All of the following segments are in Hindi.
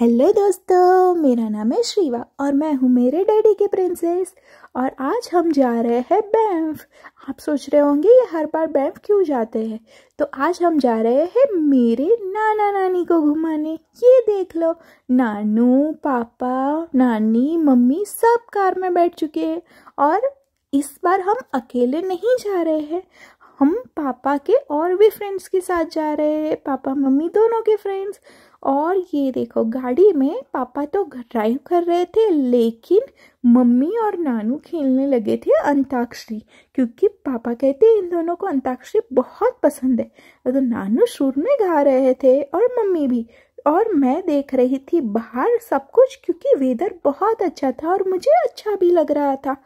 हेलो दोस्तों मेरा नाम है श्रीवा और मैं हूँ मेरे डैडी के प्रिंसेस और आज हम जा रहे हैं बैंफ आप सोच रहे होंगे ये हर बार बैंफ क्यों जाते हैं तो आज हम जा रहे हैं मेरे नाना नानी को घुमाने ये देख लो नानू पापा नानी मम्मी सब कार में बैठ चुके हैं और इस बार हम अकेले नहीं जा रहे हैं हम पापा के और भी फ्रेंड्स के साथ जा रहे हैं पापा मम्मी दोनों के फ्रेंड्स और ये देखो गाड़ी में पापा तो ड्राइव कर रहे थे लेकिन मम्मी और नानू खेलने लगे थे अंताक्षरी क्योंकि पापा कहते इन दोनों को अंताक्षरी बहुत पसंद है तो नानू सुर में गा रहे थे और मम्मी भी और मैं देख रही थी बाहर सब कुछ क्योंकि वेदर बहुत अच्छा था और मुझे अच्छा भी लग रहा था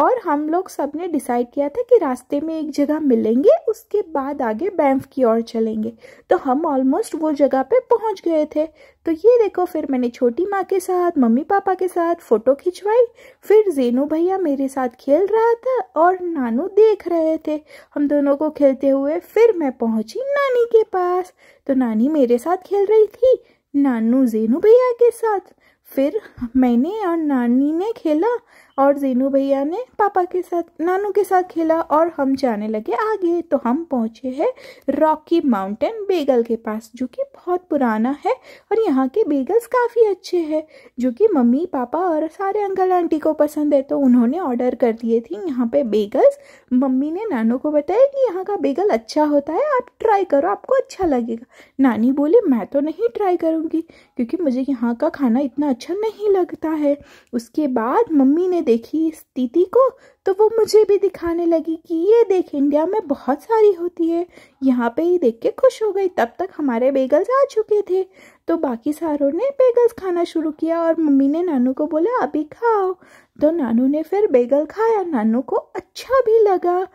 और हम लोग सब ने डिसाइड किया था कि रास्ते में एक जगह मिलेंगे उसके बाद आगे बैंफ की ओर चलेंगे तो हम ऑलमोस्ट वो जगह पे पहुंच गए थे तो ये देखो फिर मैंने छोटी माँ के साथ मम्मी पापा के साथ फ़ोटो खिंचवाई फिर जेनू भैया मेरे साथ खेल रहा था और नानू देख रहे थे हम दोनों को खेलते हुए फिर मैं पहुंची नानी के पास तो नानी मेरे साथ खेल रही थी नानू जेनू भैया के साथ फिर मैंने और नानी ने खेला और जीनू भैया ने पापा के साथ नानू के साथ खेला और हम जाने लगे आगे तो हम पहुँचे हैं रॉकी माउंटेन बेगल के पास जो कि बहुत पुराना है और यहाँ के बेगल्स काफ़ी अच्छे हैं जो कि मम्मी पापा और सारे अंकल आंटी को पसंद है तो उन्होंने ऑर्डर कर दिए थी यहाँ पे बेगल्स मम्मी ने नानू को बताया कि यहाँ का बेगल अच्छा होता है आप ट्राई करो आपको अच्छा लगेगा नानी बोले मैं तो नहीं ट्राई करूँगी क्योंकि मुझे यहाँ का खाना इतना अच्छा नहीं लगता है उसके बाद मम्मी ने देखी इस दीदी को तो वो मुझे भी दिखाने लगी कि ये देख इंडिया में बहुत सारी होती है यहाँ पे ही देख के खुश हो गई तब तक हमारे बेगल्स आ चुके थे तो बाकी सारों ने बेगल्स खाना शुरू किया और मम्मी ने नानू को बोला अभी खाओ तो नानू ने फिर बेगल खाया नानू को अच्छा भी लगा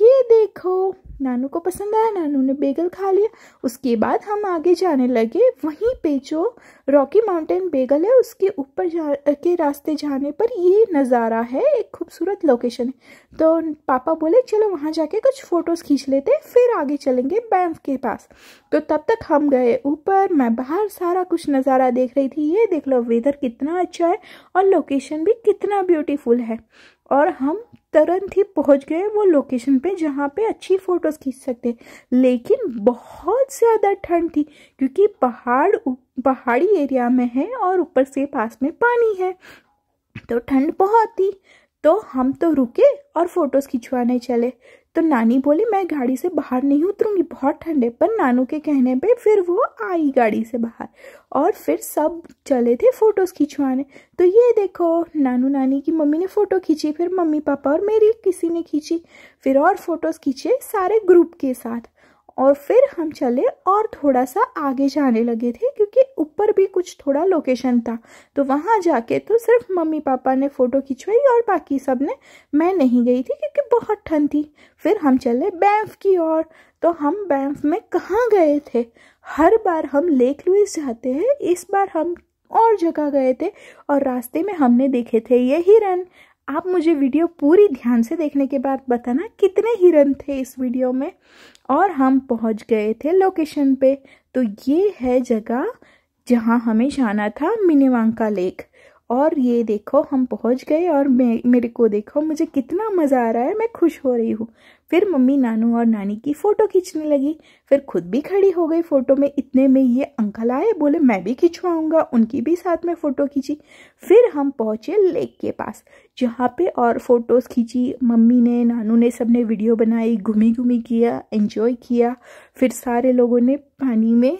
ये देखो नानू को पसंद आया नानू ने बेगल खा लिया उसके बाद हम आगे जाने लगे वहीं पे जो रॉकी माउंटेन बेगल है उसके ऊपर जा के रास्ते जाने पर ये नज़ारा है एक खूबसूरत लोकेशन है तो पापा बोले चलो वहाँ जाके कुछ फ़ोटोज़ खींच लेते हैं फिर आगे चलेंगे बैंक के पास तो तब तक हम गए ऊपर मैं बाहर सारा कुछ नज़ारा देख रही थी ये देख लो वेदर कितना अच्छा है और लोकेशन भी कितना ब्यूटीफुल है और हम तुरंत ही पहुंच गए वो लोकेशन पे जहाँ पे अच्छी फोटोज खींच सकते लेकिन बहुत ज़्यादा ठंड थी क्योंकि पहाड़ पहाड़ी एरिया में है और ऊपर से पास में पानी है तो ठंड बहुत थी तो हम तो रुके और फोटोज़ खिंचवाने चले तो नानी बोली मैं गाड़ी से बाहर नहीं उतरूंगी बहुत ठंडे पर नानू के कहने पे फिर वो आई गाड़ी से बाहर और फिर सब चले थे फोटोज़ खिंचवाने तो ये देखो नानू नानी की मम्मी ने फ़ोटो खींची फिर मम्मी पापा और मेरी किसी ने खींची फिर और फोटोज़ खींचे सारे ग्रुप के साथ और फिर हम चले और थोड़ा सा आगे जाने लगे थे क्योंकि ऊपर भी कुछ थोड़ा लोकेशन था तो वहाँ जाके तो सिर्फ मम्मी पापा ने फ़ोटो खिंचवाई और बाकी सब ने मैं नहीं गई थी क्योंकि बहुत ठंड थी फिर हम चले बैंफ की ओर तो हम बैंफ में कहाँ गए थे हर बार हम लेक लुइस जाते हैं इस बार हम और जगह गए थे और रास्ते में हमने देखे थे ये हिरन आप मुझे वीडियो पूरी ध्यान से देखने के बाद बताना कितने हिरन थे इस वीडियो में और हम पहुंच गए थे लोकेशन पे तो ये है जगह जहाँ हमें जाना था मिनीवांका लेक और ये देखो हम पहुंच गए और मे मेरे को देखो मुझे कितना मज़ा आ रहा है मैं खुश हो रही हूँ फिर मम्मी नानू और नानी की फ़ोटो खींचने लगी फिर खुद भी खड़ी हो गई फ़ोटो में इतने में ये अंकल आए बोले मैं भी खिंचवाऊँगा उनकी भी साथ में फ़ोटो खींची फिर हम पहुँचे लेक के पास जहाँ पे और फ़ोटोज़ खींची मम्मी ने नानू ने सब ने वीडियो बनाई घूमी घूमी किया एंजॉय किया फिर सारे लोगों ने पानी में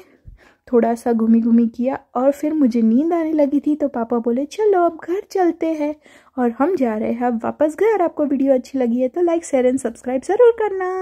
थोड़ा सा घूमी घूमी किया और फिर मुझे नींद आने लगी थी तो पापा बोले चलो अब घर चलते हैं और हम जा रहे हैं अब वापस घर आपको वीडियो अच्छी लगी है तो लाइक शेयर एंड सब्सक्राइब ज़रूर करना